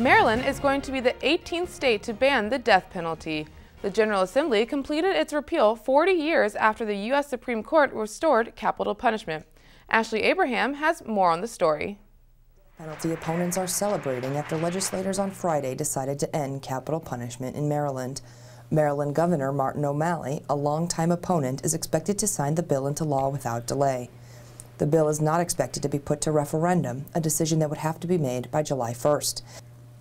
Maryland is going to be the 18th state to ban the death penalty. The General Assembly completed its repeal 40 years after the U.S. Supreme Court restored capital punishment. Ashley Abraham has more on the story. Penalty opponents are celebrating after legislators on Friday decided to end capital punishment in Maryland. Maryland Governor Martin O'Malley, a longtime opponent, is expected to sign the bill into law without delay. The bill is not expected to be put to referendum, a decision that would have to be made by July 1st.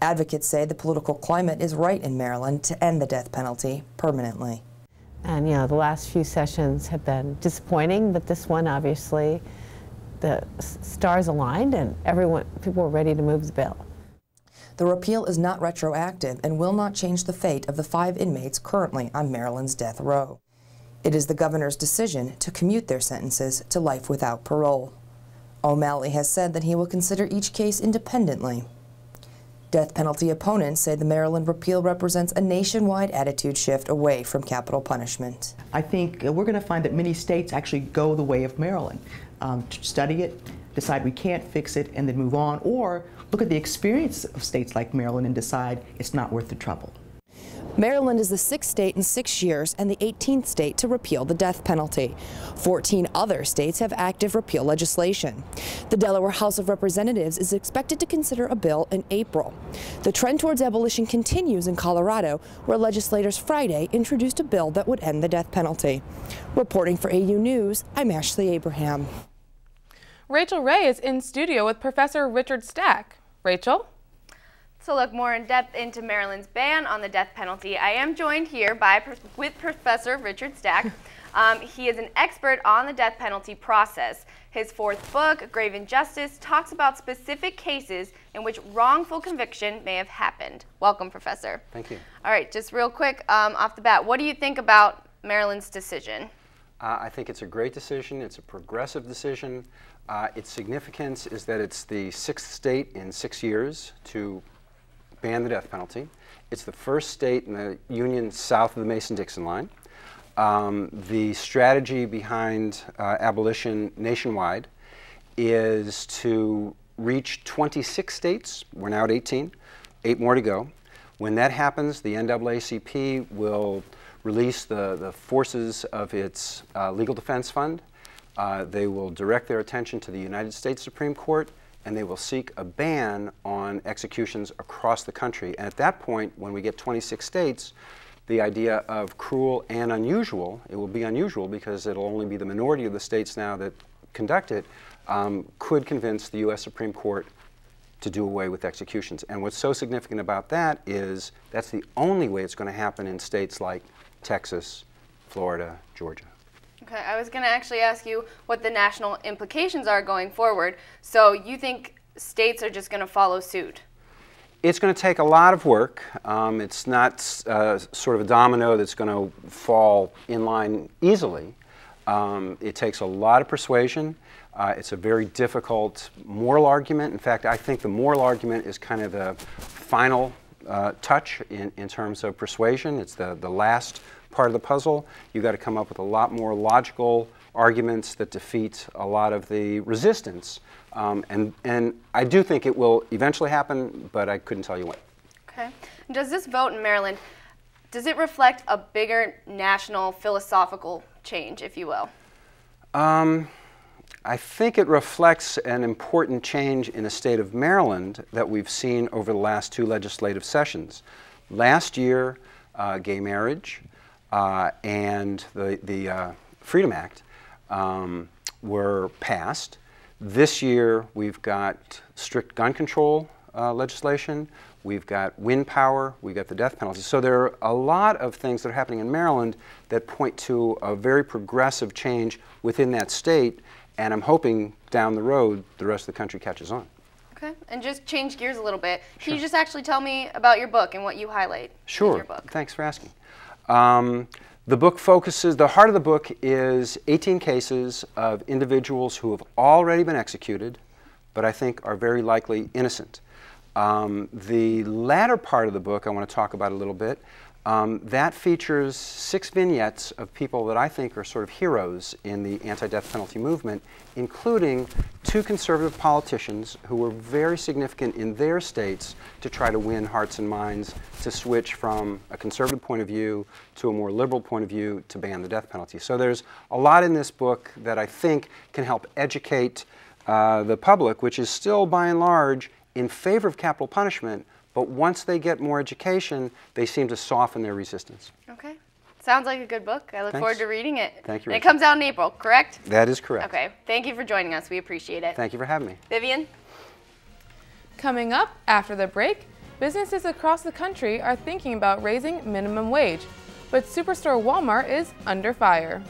Advocates say the political climate is right in Maryland to end the death penalty permanently. And, you know, the last few sessions have been disappointing, but this one, obviously, the stars aligned and everyone, people were ready to move the bill. The repeal is not retroactive and will not change the fate of the five inmates currently on Maryland's death row. It is the governor's decision to commute their sentences to life without parole. O'Malley has said that he will consider each case independently Death penalty opponents say the Maryland repeal represents a nationwide attitude shift away from capital punishment. I think uh, we're going to find that many states actually go the way of Maryland, um, study it, decide we can't fix it, and then move on, or look at the experience of states like Maryland and decide it's not worth the trouble. Maryland is the sixth state in six years and the 18th state to repeal the death penalty. 14 other states have active repeal legislation. The Delaware House of Representatives is expected to consider a bill in April. The trend towards abolition continues in Colorado, where legislators Friday introduced a bill that would end the death penalty. Reporting for AU News, I'm Ashley Abraham. Rachel Ray is in studio with Professor Richard Stack. Rachel? to look more in depth into Maryland's ban on the death penalty, I am joined here by with Professor Richard Stack. Um, he is an expert on the death penalty process. His fourth book, Grave Injustice, talks about specific cases in which wrongful conviction may have happened. Welcome, Professor. Thank you. All right, just real quick um, off the bat, what do you think about Maryland's decision? Uh, I think it's a great decision. It's a progressive decision. Uh, its significance is that it's the sixth state in six years to ban the death penalty. It's the first state in the Union south of the Mason-Dixon line. Um, the strategy behind uh, abolition nationwide is to reach 26 states. We're now at 18, eight more to go. When that happens, the NAACP will release the, the forces of its uh, legal defense fund. Uh, they will direct their attention to the United States Supreme Court and they will seek a ban on executions across the country. And at that point, when we get 26 states, the idea of cruel and unusual, it will be unusual because it'll only be the minority of the states now that conduct it, um, could convince the U.S. Supreme Court to do away with executions. And what's so significant about that is that's the only way it's going to happen in states like Texas, Florida, Georgia. Okay, I was going to actually ask you what the national implications are going forward. So you think states are just going to follow suit? It's going to take a lot of work. Um, it's not uh, sort of a domino that's going to fall in line easily. Um, it takes a lot of persuasion. Uh, it's a very difficult moral argument. In fact, I think the moral argument is kind of the final uh, touch in, in terms of persuasion. It's the, the last part of the puzzle. You've got to come up with a lot more logical arguments that defeat a lot of the resistance. Um, and, and I do think it will eventually happen, but I couldn't tell you when. Okay. Does this vote in Maryland, does it reflect a bigger national philosophical change, if you will? Um, I think it reflects an important change in the state of Maryland that we've seen over the last two legislative sessions. Last year, uh, gay marriage, uh, and the, the uh, Freedom Act um, were passed. This year, we've got strict gun control uh, legislation, we've got wind power, we've got the death penalty. So there are a lot of things that are happening in Maryland that point to a very progressive change within that state, and I'm hoping down the road the rest of the country catches on. Okay, and just change gears a little bit. Can you just actually tell me about your book and what you highlight sure. in your book? Sure, thanks for asking. Um, the book focuses, the heart of the book is 18 cases of individuals who have already been executed, but I think are very likely innocent. Um, the latter part of the book I want to talk about a little bit. Um, that features six vignettes of people that I think are sort of heroes in the anti-death penalty movement, including two conservative politicians who were very significant in their states to try to win hearts and minds to switch from a conservative point of view to a more liberal point of view to ban the death penalty. So there's a lot in this book that I think can help educate uh, the public, which is still by and large in favor of capital punishment, but once they get more education, they seem to soften their resistance. Okay. Sounds like a good book. I look Thanks. forward to reading it. Thank you. it comes out in April, correct? That is correct. Okay. Thank you for joining us. We appreciate it. Thank you for having me. Vivian? Coming up after the break, businesses across the country are thinking about raising minimum wage, but superstore Walmart is under fire.